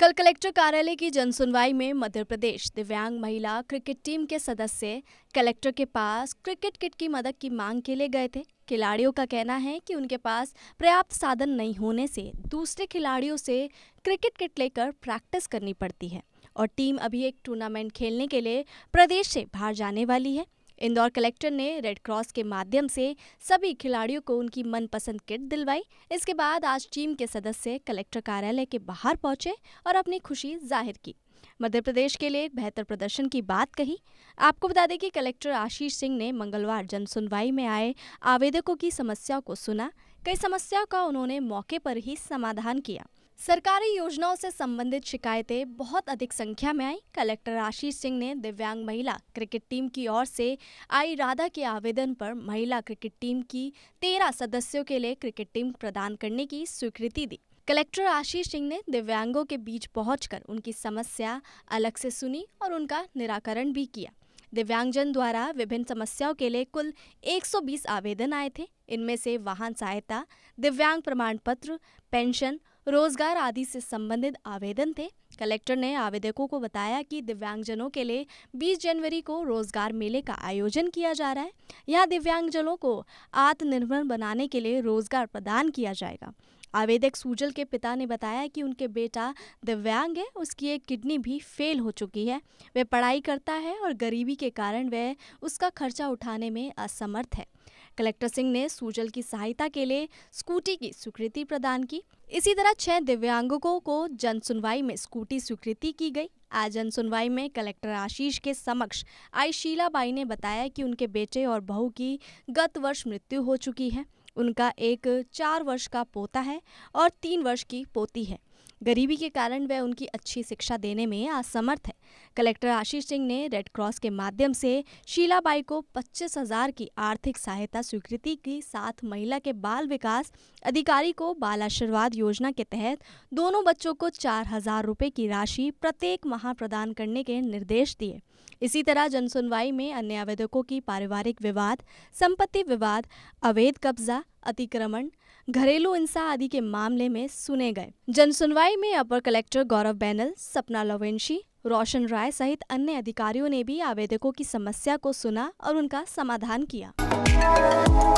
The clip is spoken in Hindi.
कल कलेक्टर कार्यालय की जनसुनवाई में मध्य प्रदेश दिव्यांग महिला क्रिकेट टीम के सदस्य कलेक्टर के पास क्रिकेट किट की मदद की मांग के लिए गए थे खिलाड़ियों का कहना है कि उनके पास पर्याप्त साधन नहीं होने से दूसरे खिलाड़ियों से क्रिकेट किट लेकर प्रैक्टिस करनी पड़ती है और टीम अभी एक टूर्नामेंट खेलने के लिए प्रदेश से बाहर जाने वाली है इंदौर कलेक्टर ने रेड क्रॉस के माध्यम से सभी खिलाड़ियों को उनकी मनपसंद किट दिलवाई इसके बाद आज टीम के सदस्य कलेक्टर कार्यालय के बाहर पहुंचे और अपनी खुशी जाहिर की मध्य प्रदेश के लिए बेहतर प्रदर्शन की बात कही आपको बता दें कि कलेक्टर आशीष सिंह ने मंगलवार जन सुनवाई में आए आवेदकों की समस्याओं को सुना कई समस्याओं का उन्होंने मौके पर ही समाधान किया सरकारी योजनाओं से संबंधित शिकायतें बहुत अधिक संख्या में आई कलेक्टर आशीष सिंह ने दिव्यांग महिला क्रिकेट टीम की ओर से आई राधा के आवेदन पर महिला क्रिकेट टीम की तेरह सदस्यों के लिए क्रिकेट टीम प्रदान करने की स्वीकृति दी कलेक्टर आशीष सिंह ने दिव्यांगों के बीच पहुंचकर उनकी समस्या अलग से सुनी और उनका निराकरण भी किया दिव्यांगजन द्वारा विभिन्न समस्याओं के लिए कुल 120 आवेदन आए थे इनमें से वाहन सहायता दिव्यांग प्रमाण पत्र पेंशन रोजगार आदि से संबंधित आवेदन थे कलेक्टर ने आवेदकों को बताया कि दिव्यांगजनों के लिए 20 जनवरी को रोजगार मेले का आयोजन किया जा रहा है यहाँ दिव्यांगजनों को आत्मनिर्भर बनाने के लिए रोजगार प्रदान किया जाएगा आवेदक सूजल के पिता ने बताया कि उनके बेटा दिव्यांग है उसकी एक किडनी भी फेल हो चुकी है वह पढ़ाई करता है और गरीबी के कारण वह उसका खर्चा उठाने में असमर्थ है कलेक्टर सिंह ने सूजल की सहायता के लिए स्कूटी की स्वीकृति प्रदान की इसी तरह छह दिव्यांगों को, को जन सुनवाई में स्कूटी स्वीकृति की गई आज जन सुनवाई में कलेक्टर आशीष के समक्ष आई शीला बाई ने बताया कि उनके बेटे और बहू की गत वर्ष मृत्यु हो चुकी है उनका एक चार वर्ष का पोता है और तीन वर्ष की पोती है गरीबी के कारण वह उनकी अच्छी शिक्षा देने में असमर्थ है कलेक्टर आशीष सिंह ने रेड क्रॉस के माध्यम से शीला बाई को पच्चीस हजार की आर्थिक सहायता स्वीकृति के साथ महिला के बाल विकास अधिकारी को बाल आशीर्वाद योजना के तहत दोनों बच्चों को चार हजार रुपये की राशि प्रत्येक माह प्रदान करने के निर्देश दिए इसी तरह जनसुनवाई में अन्य आवेदकों की पारिवारिक विवाद संपत्ति विवाद अवैध कब्जा अतिक्रमण घरेलू हिंसा आदि के मामले में सुने गए जनसुनवाई में अपर कलेक्टर गौरव बैनल सपना लोवेंशी रोशन राय सहित अन्य अधिकारियों ने भी आवेदकों की समस्या को सुना और उनका समाधान किया